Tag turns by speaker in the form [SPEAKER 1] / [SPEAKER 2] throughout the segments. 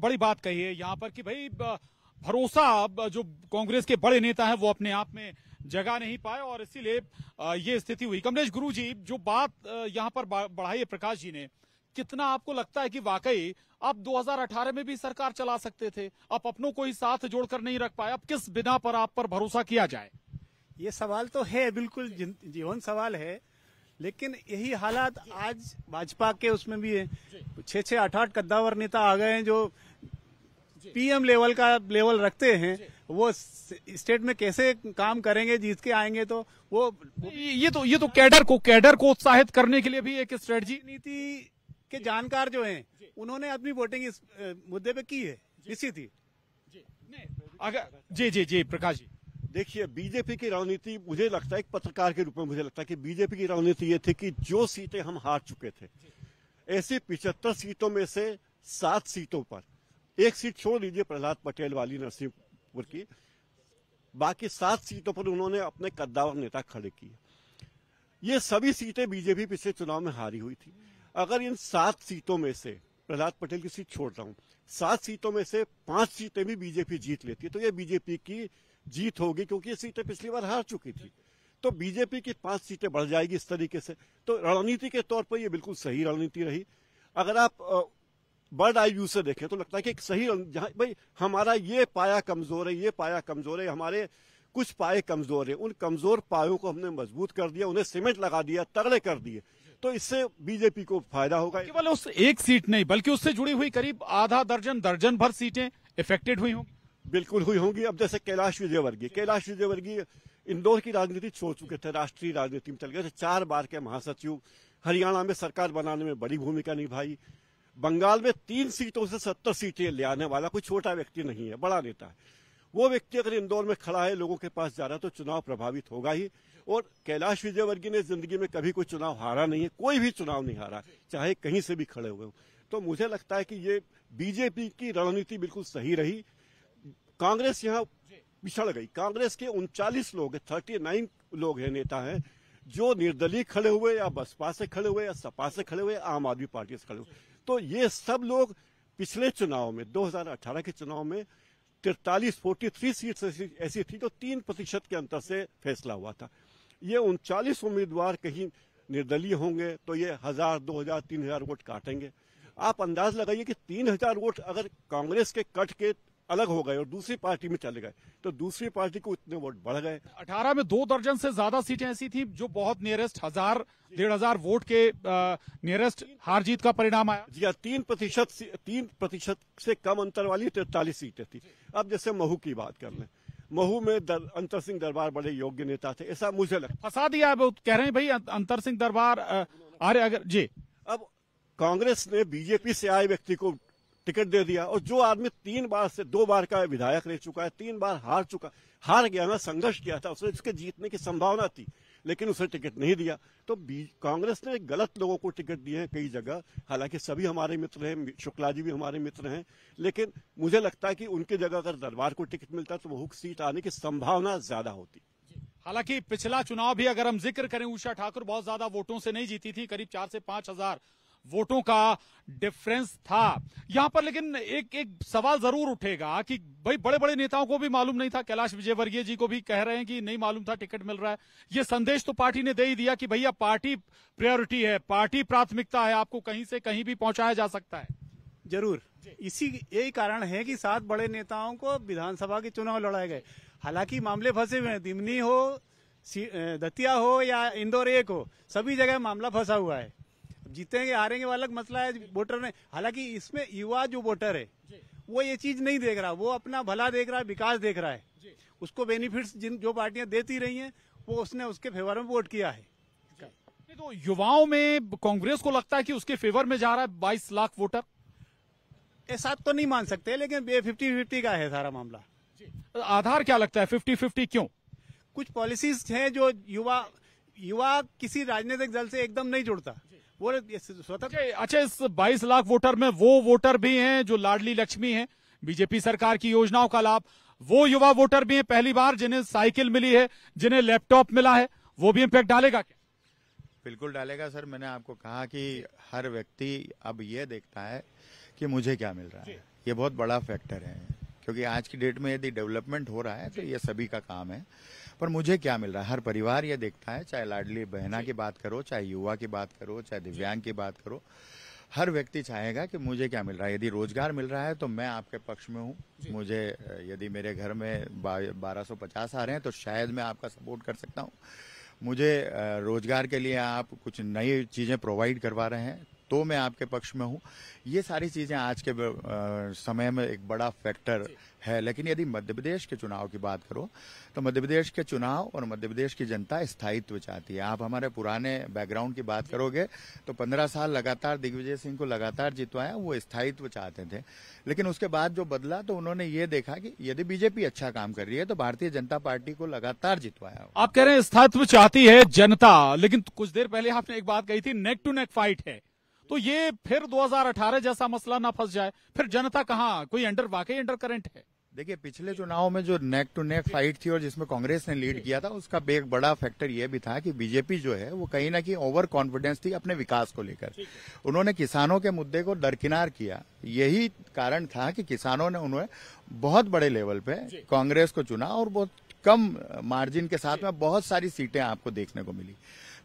[SPEAKER 1] बड़ी बात कही है यहाँ पर कि भाई भरोसा जो कांग्रेस के बड़े नेता हैं वो अपने आप में जगह नहीं पाए और इसीलिए ये स्थिति हुई कमलेश गुरु जी जो बात यहाँ पर बढ़ाई है प्रकाश जी ने कितना आपको लगता है कि वाकई आप 2018 में भी सरकार चला सकते थे आप अपनों को ही साथ जोड़कर नहीं रख पाए अब किस बिना पर आप पर भरोसा किया
[SPEAKER 2] जाए ये सवाल तो है बिल्कुल जीवन सवाल है लेकिन यही हालात आज भाजपा के उसमें भी है छह छह आठ आठ कद्दावर नेता आ गए हैं जो पीएम लेवल का लेवल रखते हैं वो स्टेट में कैसे काम करेंगे जीत के आएंगे तो वो ये तो ये तो कैडर को कैडर को उत्साहित करने के लिए भी एक स्ट्रेटजी नीति के जानकार जो हैं उन्होंने अपनी वोटिंग इस मुद्दे पे की है इसी थी अगर जी जी जी प्रकाश जी देखिए
[SPEAKER 3] बीजेपी की रणनीति मुझे लगता है एक पत्रकार के रूप में मुझे लगता है कि बीजेपी की रणनीति ये थी कि जो सीटें हम हार चुके थे ऐसी पिछहत्तर सीटों में से सात सीटों पर एक सीट छोड़ दीजिए प्रहलाद पटेल वाली नरसिंहपुर की बाकी सात सीटों पर उन्होंने अपने कद्दावर नेता खड़े किए ये सभी सीटें बीजेपी पिछले चुनाव में हारी हुई थी अगर इन सात सीटों में से प्रहलाद पटेल की सीट छोड़ रहा हूं सात सीटों में से पांच सीटें भी बीजेपी जीत लेती है तो ये बीजेपी की जीत होगी क्योंकि ये सीटें पिछली बार हार चुकी थी तो बीजेपी की पांच सीटें बढ़ जाएगी इस तरीके से तो रणनीति के तौर पर यह बिल्कुल सही रणनीति रही अगर आप बर्ड आई व्यू से देखें तो लगता है कि सही रणनीति भाई हमारा ये पाया कमजोर है ये पाया कमजोर है हमारे कुछ पाए कमजोर है उन कमजोर पायों को हमने मजबूत कर दिया उन्हें सीमेंट लगा दिया तगड़े कर दिए तो इससे बीजेपी को फायदा होगा
[SPEAKER 1] केवल उस एक सीट नहीं बल्कि उससे जुड़ी हुई करीब आधा दर्जन
[SPEAKER 3] दर्जन भर सीटें इफेक्टेड हुई होंगी बिल्कुल हुई होंगी अब जैसे कैलाश विजयवर्गीय कैलाश विजयवर्गीय इंदौर की राजनीति छोड़ चुके थे राष्ट्रीय राजनीति में चल गए थे चार बार के महासचिव हरियाणा में सरकार बनाने में बड़ी भूमिका निभाई बंगाल में तीन सीटों से सत्तर सीटें ले आने वाला कोई छोटा व्यक्ति नहीं है बड़ा नेता है वो व्यक्ति अगर इंदौर में खड़ा है लोगों के पास जा रहा है तो चुनाव प्रभावित होगा ही और कैलाश विजयवर्गीय ने जिंदगी में कभी कोई चुनाव हारा नहीं है कोई भी चुनाव नहीं हारा चाहे कहीं से भी खड़े हुए हो तो मुझे लगता है कि ये बीजेपी की रणनीति बिल्कुल सही रही कांग्रेस यहाँ पिछड़ गई कांग्रेस के उनचालीस लोग थर्टी नाइन लोग हैं नेता हैं जो निर्दलीय खड़े हुए या बसपा से खड़े हुए या सपा से खड़े हुए आम आदमी पार्टी से खड़े हुए तो ये सब लोग पिछले चुनाव में 2018 के चुनाव में तिरतालीस फोर्टी थ्री सीट ऐसी थी जो तीन प्रतिशत के अंतर से फैसला हुआ था ये उनचालीस उम्मीदवार कहीं निर्दलीय होंगे तो ये हजार दो हजार तीन हजार वोट काटेंगे आप अंदाज लगाइए कि तीन हजार वोट अगर कांग्रेस के कट के अलग हो गए और दूसरी पार्टी में चले गए तो दूसरी पार्टी को इतने वोट बढ़
[SPEAKER 1] गए अठारह में दो दर्जन से ज्यादा सीटें ऐसी थी जो बहुत नियरेस्ट हजार डेढ़ हजार वोट के
[SPEAKER 3] नियरेस्ट हार जीत का परिणाम आया जी हाँ तीन प्रतिशत तीन प्रतिशत से कम अंतर वाली तैतालीस सीटें थी अब जैसे महू की बात कर लें महू में दर, अंतर सिंह दरबार बड़े योग्य नेता थे ऐसा मुझे लगता फंसा दिया है कह रहे हैं भाई अं-, अंतर सिंह दरबार आर्य अगर जी अब कांग्रेस ने बीजेपी से आए व्यक्ति को टिकट दे दिया और जो आदमी तीन बार से दो बार का विधायक रह चुका है तीन बार हार चुका हार गया ना संघर्ष किया था उसने उसके जीतने की संभावना थी लेकिन उसे टिकट नहीं दिया तो कांग्रेस ने गलत लोगों को टिकट दिए हैं कई जगह हालांकि सभी हमारे मित्र हैं शुक्ला जी भी हमारे मित्र हैं लेकिन मुझे लगता है कि उनकी जगह अगर दरबार को टिकट मिलता तो वह सीट आने की संभावना ज्यादा होती
[SPEAKER 1] हालांकि पिछला चुनाव भी अगर हम जिक्र करें उषा ठाकुर बहुत ज्यादा वोटों से नहीं जीती थी करीब चार से पांच हजार वोटों का डिफरेंस था यहां पर लेकिन एक एक सवाल जरूर उठेगा कि भाई बड़े बड़े नेताओं को भी मालूम नहीं था कैलाश विजयवर्गीय जी को भी कह रहे हैं कि नहीं मालूम था टिकट मिल रहा है ये संदेश तो पार्टी ने दे ही दिया कि भैया पार्टी प्रायोरिटी है
[SPEAKER 2] पार्टी प्राथमिकता है आपको कहीं से कहीं भी पहुंचाया जा सकता है जरूर इसी यही कारण है कि सात बड़े नेताओं को विधानसभा के चुनाव लड़ाए गए हालांकि मामले फंसे हुए हैं दिमनी हो दतिया हो या इंदौर एक हो सभी जगह मामला फंसा हुआ है जीतेंगे हारेंगे वो अलग मसला है वोटर ने हालांकि इसमें युवा जो वोटर है वो ये चीज नहीं देख रहा वो अपना भला देख रहा है विकास देख रहा है उसको बेनिफिट्स जिन जो पार्टियां देती रही हैं वो उसने उसके फेवर में वोट किया है तो युवाओं में कांग्रेस को लगता है कि उसके फेवर में जा रहा है बाईस लाख वोटर ऐसा तो नहीं मान सकते लेकिन फिफ्टी फिफ्टी का है सारा मामला आधार क्या लगता है फिफ्टी फिफ्टी क्यों कुछ पॉलिसीज हैं जो युवा युवा किसी राजनीतिक दल से एकदम नहीं जुड़ता वो अच्छा
[SPEAKER 1] इस 22 लाख वोटर में वो वोटर भी हैं जो लाडली लक्ष्मी हैं बीजेपी सरकार की योजनाओं का लाभ वो युवा वोटर भी हैं पहली बार जिन्हें साइकिल मिली है जिन्हें लैपटॉप मिला है वो भी इम्पैक्ट डालेगा क्या
[SPEAKER 4] बिल्कुल डालेगा सर मैंने आपको कहा कि हर व्यक्ति अब ये देखता है कि मुझे क्या मिल रहा है ये बहुत बड़ा फैक्टर है क्योंकि आज की डेट में यदि डेवलपमेंट हो रहा है तो ये सभी का काम है पर मुझे क्या मिल रहा है हर परिवार ये देखता है चाहे लाडली बहना की बात करो चाहे युवा की बात करो चाहे दिव्यांग की बात करो हर व्यक्ति चाहेगा कि मुझे क्या मिल रहा है यदि रोजगार मिल रहा है तो मैं आपके पक्ष में हूँ मुझे यदि मेरे घर में बारह सौ पचास आ रहे हैं तो शायद मैं आपका सपोर्ट कर सकता हूँ मुझे रोजगार के लिए आप कुछ नई चीज़ें प्रोवाइड करवा रहे हैं तो मैं आपके पक्ष में हूँ ये सारी चीजें आज के समय में एक बड़ा फैक्टर है लेकिन यदि मध्य प्रदेश के चुनाव की बात करो तो मध्य प्रदेश के चुनाव और मध्य प्रदेश की जनता स्थायित्व चाहती है आप हमारे पुराने बैकग्राउंड की बात करोगे तो पंद्रह साल लगातार दिग्विजय सिंह को लगातार जितवाया वो स्थायित्व चाहते थे लेकिन उसके बाद जो बदला तो उन्होंने ये देखा कि यदि बीजेपी अच्छा काम कर रही है तो भारतीय जनता पार्टी को लगातार जितवाया
[SPEAKER 1] आप कह रहे हैं स्थायित्व चाहती है जनता लेकिन कुछ देर पहले आपने एक बात कही थी नेक टू नेक फाइट है तो ये फिर 2018 जैसा मसला ना फंस जाए फिर जनता कहाँ कोई अंडर वाकई अंडर करंट है
[SPEAKER 4] देखिए पिछले चुनाव में जो नेक टू नेक फाइट थी और जिसमें कांग्रेस ने लीड किया था उसका एक बड़ा फैक्टर यह भी था कि बीजेपी जो है वो कहीं ना कहीं ओवर कॉन्फिडेंस थी अपने विकास को लेकर उन्होंने किसानों के मुद्दे को दरकिनार किया यही कारण था कि किसानों ने उन्हें बहुत बड़े लेवल पे कांग्रेस को चुना और बहुत कम मार्जिन के साथ में बहुत सारी सीटें आपको देखने को मिली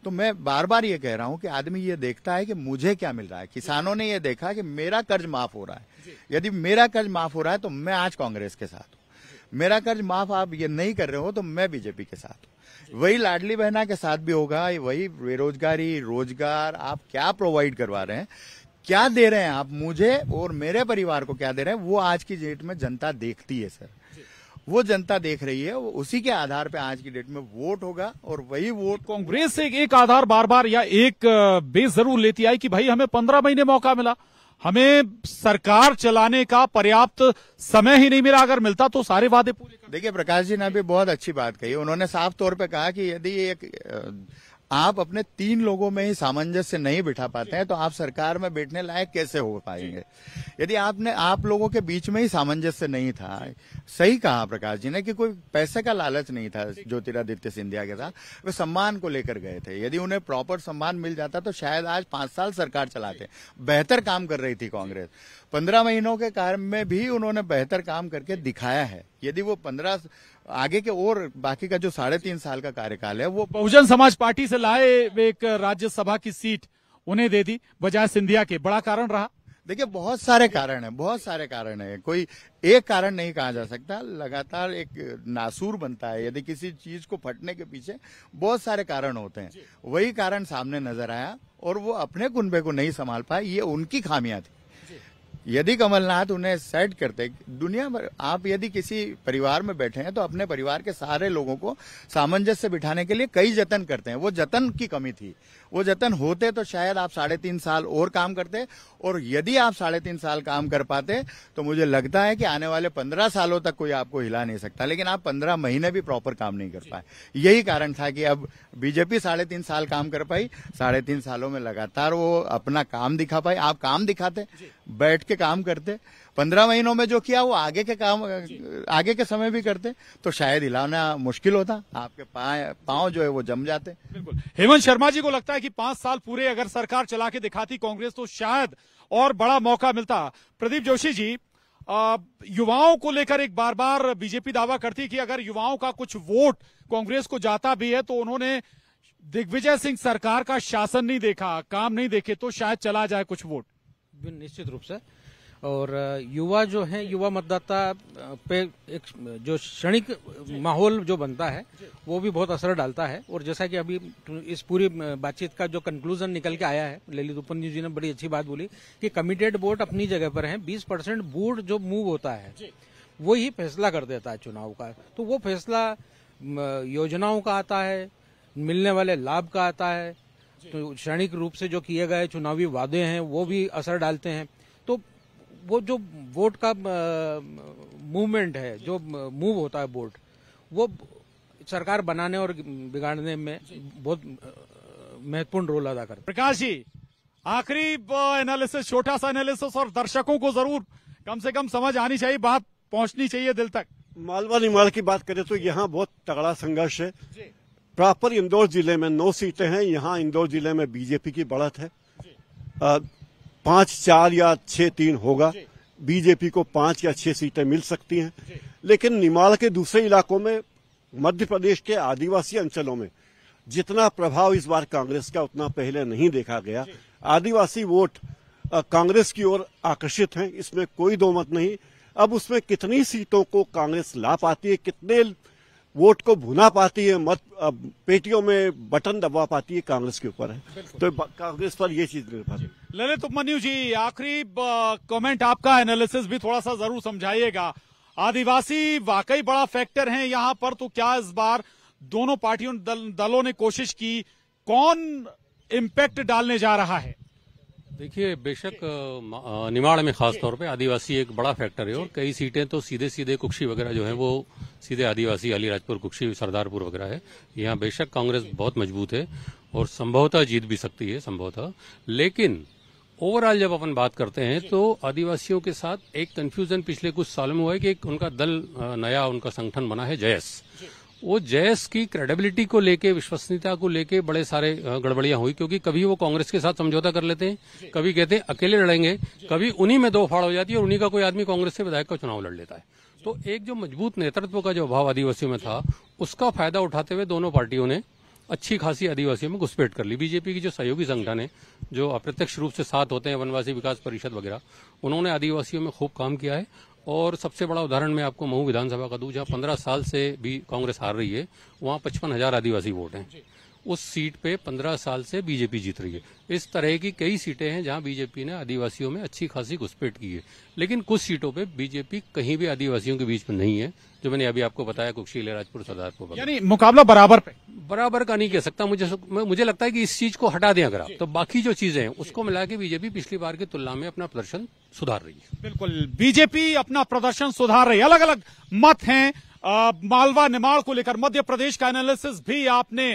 [SPEAKER 4] तो मैं बार बार ये कह रहा हूं कि आदमी ये देखता है कि मुझे क्या मिल रहा है किसानों ने यह देखा कि मेरा कर्ज माफ हो रहा है यदि मेरा कर्ज माफ हो रहा है तो मैं आज कांग्रेस के साथ हूं मेरा कर्ज माफ आप ये नहीं कर रहे हो तो मैं बीजेपी के साथ हूँ वही लाडली बहना के साथ भी होगा वही बेरोजगारी रोजगार आप क्या प्रोवाइड करवा रहे हैं क्या दे रहे हैं आप मुझे और मेरे परिवार को क्या दे रहे हैं वो आज की डेट में जनता देखती है सर वो जनता देख रही है उसी के आधार पे आज की डेट में वोट होगा और वही वोट कांग्रेस एक एक
[SPEAKER 1] आधार बार बार या एक बेस जरूर लेती आई कि भाई हमें पंद्रह महीने मौका मिला हमें सरकार चलाने का पर्याप्त समय ही नहीं मिला अगर मिलता तो सारे वादे पूरे
[SPEAKER 4] देखिए प्रकाश जी ने अभी बहुत अच्छी बात कही उन्होंने साफ तौर पे कहा कि यदि एक आप अपने तीन लोगों में ही सामंजस्य नहीं बिठा पाते हैं तो आप सरकार में बैठने लायक कैसे हो पाएंगे यदि आपने आप लोगों के बीच में ही सामंजस्य नहीं था सही कहा प्रकाश जी ने कि कोई पैसे का लालच नहीं था ज्योतिरादित्य सिंधिया के साथ वे सम्मान को लेकर गए थे यदि उन्हें प्रॉपर सम्मान मिल जाता तो शायद आज पांच साल सरकार चलाते बेहतर काम कर रही थी कांग्रेस पंद्रह महीनों के कार्य में भी उन्होंने बेहतर काम करके दिखाया है यदि वो पंद्रह आगे के और बाकी का जो साढ़े तीन साल का कार्यकाल है वो बहुजन समाज पार्टी से लाए एक राज्यसभा की सीट उन्हें दे दी बजाय सिंधिया के बड़ा कारण रहा देखिए बहुत सारे कारण है बहुत सारे कारण है कोई एक कारण नहीं कहा जा सकता लगातार एक नासूर बनता है यदि किसी चीज को फटने के पीछे बहुत सारे कारण होते हैं वही कारण सामने नजर आया और वो अपने कुंबे को नहीं संभाल पाए ये उनकी खामियां थी यदि कमलनाथ उन्हें सेट करते दुनिया भर आप यदि किसी परिवार में बैठे हैं तो अपने परिवार के सारे लोगों को सामंजस्य बिठाने के लिए कई जतन करते हैं वो जतन की कमी थी वो जतन होते तो शायद आप साढ़े तीन साल और काम करते और यदि आप साढ़े तीन साल काम कर पाते तो मुझे लगता है कि आने वाले पंद्रह सालों तक कोई आपको हिला नहीं सकता लेकिन आप पंद्रह महीने भी प्रॉपर काम नहीं कर पाए यही कारण था कि अब बीजेपी साढ़े तीन साल काम कर पाई साढ़े तीन सालों में लगातार वो अपना काम दिखा पाई आप काम दिखाते बैठ के काम करते पंद्रह महीनों में जो किया वो आगे के काम आगे के समय भी करते तो शायद हिलाना मुश्किल होता आपके पाँव जो है वो जम जाते बिल्कुल हेमंत शर्मा जी को लगता है कि पांच साल पूरे अगर सरकार
[SPEAKER 1] चला के दिखाती कांग्रेस तो शायद और बड़ा मौका मिलता प्रदीप जोशी जी युवाओं को लेकर एक बार बार बीजेपी दावा करती कि अगर युवाओं का कुछ वोट कांग्रेस को जाता भी है तो उन्होंने दिग्विजय सिंह सरकार का शासन नहीं देखा काम नहीं
[SPEAKER 5] देखे तो शायद चला जाए कुछ वोट निश्चित रूप से और युवा जो है युवा मतदाता पे एक जो क्षणिक माहौल जो बनता है वो भी बहुत असर डालता है और जैसा कि अभी इस पूरी बातचीत का जो कंक्लूजन निकल के आया है ललित उपन्यू जी ने बड़ी अच्छी बात बोली कि कमिटेड वोट अपनी जगह पर है बीस परसेंट वोट जो मूव होता है वो ही फैसला कर देता है चुनाव का तो वो फैसला योजनाओं का आता है मिलने वाले लाभ का आता है तो क्षणिक रूप से जो किए गए चुनावी वादे हैं वो भी असर डालते हैं तो वो जो वोट का मूवमेंट है जो मूव होता है वोट वो सरकार बनाने और बिगाड़ने में बहुत महत्वपूर्ण रोल अदा करता प्रकाश जी
[SPEAKER 1] आखिरी एनालिसिस छोटा सा एनालिसिस और दर्शकों को जरूर कम से कम समझ आनी
[SPEAKER 3] चाहिए बात पहुंचनी चाहिए दिल तक मालवा निमाल की बात करें तो यहाँ बहुत तगड़ा संघर्ष है प्रॉपर इंदौर जिले में नौ सीटें हैं यहाँ इंदौर जिले में बीजेपी की बढ़त है पांच चार या छह तीन होगा बीजेपी को पांच या छह सीटें मिल सकती हैं लेकिन निमाड़ के दूसरे इलाकों में मध्य प्रदेश के आदिवासी अंचलों में जितना प्रभाव इस बार कांग्रेस का उतना पहले नहीं देखा गया आदिवासी वोट कांग्रेस की ओर आकर्षित हैं इसमें कोई दो मत नहीं अब उसमें कितनी सीटों को कांग्रेस ला पाती है कितने वोट को भुना पाती है मत पेटियों में बटन दबा पाती है कांग्रेस के ऊपर है तो कांग्रेस पर यह चीज निर्भर है
[SPEAKER 1] ललित उपमन्यु जी आखिरी कमेंट आपका एनालिसिस भी थोड़ा सा जरूर समझाइएगा आदिवासी वाकई बड़ा फैक्टर है यहाँ पर तो क्या इस बार दोनों पार्टियों दल, दलों ने कोशिश की कौन इम्पैक्ट डालने जा रहा है
[SPEAKER 5] देखिए बेशक निमाड़ में खास तौर पे आदिवासी एक बड़ा फैक्टर है और कई सीटें तो सीधे सीधे कुक्षी वगैरह जो है वो सीधे आदिवासी अलीराजपुर कुक्षी सरदारपुर वगैरह है यहाँ बेशक कांग्रेस बहुत मजबूत है और संभवतः जीत भी सकती है संभवतः लेकिन ओवरऑल जब अपन बात करते हैं तो आदिवासियों के साथ एक कंफ्यूजन पिछले कुछ सालों में हुआ है कि एक उनका दल नया उनका संगठन बना है जयस वो जयस की क्रेडिबिलिटी को लेके विश्वसनीयता को लेके बड़े सारे गड़बड़ियां हुई क्योंकि कभी वो कांग्रेस के साथ समझौता कर लेते हैं कभी कहते हैं अकेले लड़ेंगे कभी उन्हीं में दो फाड़ हो जाती है और उन्हीं का कोई आदमी कांग्रेस से विधायक का चुनाव लड़ लेता है तो एक जो मजबूत नेतृत्व का जो अभाव आदिवासियों में था उसका फायदा उठाते हुए दोनों पार्टियों ने अच्छी खासी आदिवासियों में घुसपैठ कर ली बीजेपी की जो सहयोगी संगठन है जो अप्रत्यक्ष रूप से साथ होते हैं वनवासी विकास परिषद वगैरह उन्होंने आदिवासियों में खूब काम किया है और सबसे बड़ा उदाहरण मैं आपको महू विधानसभा का दू जहाँ पंद्रह साल से भी कांग्रेस हार रही है वहाँ पचपन हजार आदिवासी वोट हैं उस सीट पे पंद्रह साल से बीजेपी जीत रही है इस तरह की कई सीटें हैं जहां बीजेपी ने आदिवासियों में अच्छी खासी घुसपैठ की है लेकिन कुछ सीटों पे बीजेपी कहीं भी आदिवासियों के बीच में नहीं है जो मैंने अभी आपको बताया कुक्षी राजपुर सदारपुर यानी
[SPEAKER 1] मुकाबला बराबर पे
[SPEAKER 5] बराबर का नहीं कह सकता मुझे मुझे लगता है कि इस चीज को हटा दें अगर आप तो बाकी जो चीजें हैं उसको मिला के बीजेपी पिछली बार की तुलना में अपना प्रदर्शन सुधार रही है बिल्कुल बीजेपी अपना
[SPEAKER 1] प्रदर्शन सुधार रही है अलग अलग मत हैं मालवा निर्माण को लेकर मध्य प्रदेश का एनालिसिस भी आपने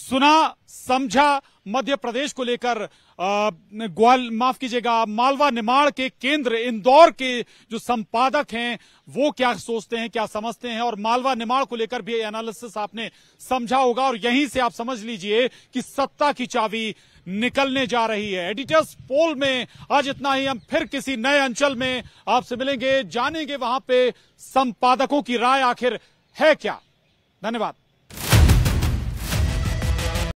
[SPEAKER 1] सुना समझा मध्य प्रदेश को लेकर ग्वाल माफ कीजिएगा मालवा निर्माण के केंद्र इंदौर के जो संपादक हैं वो क्या सोचते हैं क्या समझते हैं और मालवा निर्माण को लेकर भी एनालिसिस आपने समझा होगा और यहीं से आप समझ लीजिए कि सत्ता की चाबी निकलने जा रही है एडिटर्स पोल में आज इतना ही हम फिर किसी नए अंचल में आपसे मिलेंगे जानेंगे वहां पे संपादकों की राय आखिर है क्या धन्यवाद